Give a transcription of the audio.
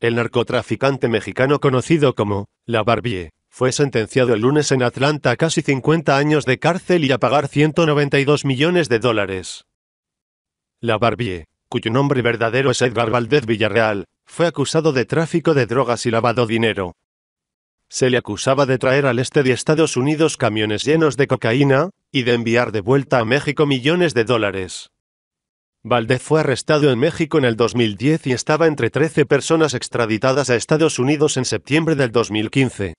El narcotraficante mexicano conocido como La Barbie fue sentenciado el lunes en Atlanta a casi 50 años de cárcel y a pagar 192 millones de dólares. La Barbie, cuyo nombre verdadero es Edgar Valdez Villarreal, fue acusado de tráfico de drogas y lavado dinero. Se le acusaba de traer al este de Estados Unidos camiones llenos de cocaína, y de enviar de vuelta a México millones de dólares. Valdez fue arrestado en México en el 2010 y estaba entre 13 personas extraditadas a Estados Unidos en septiembre del 2015.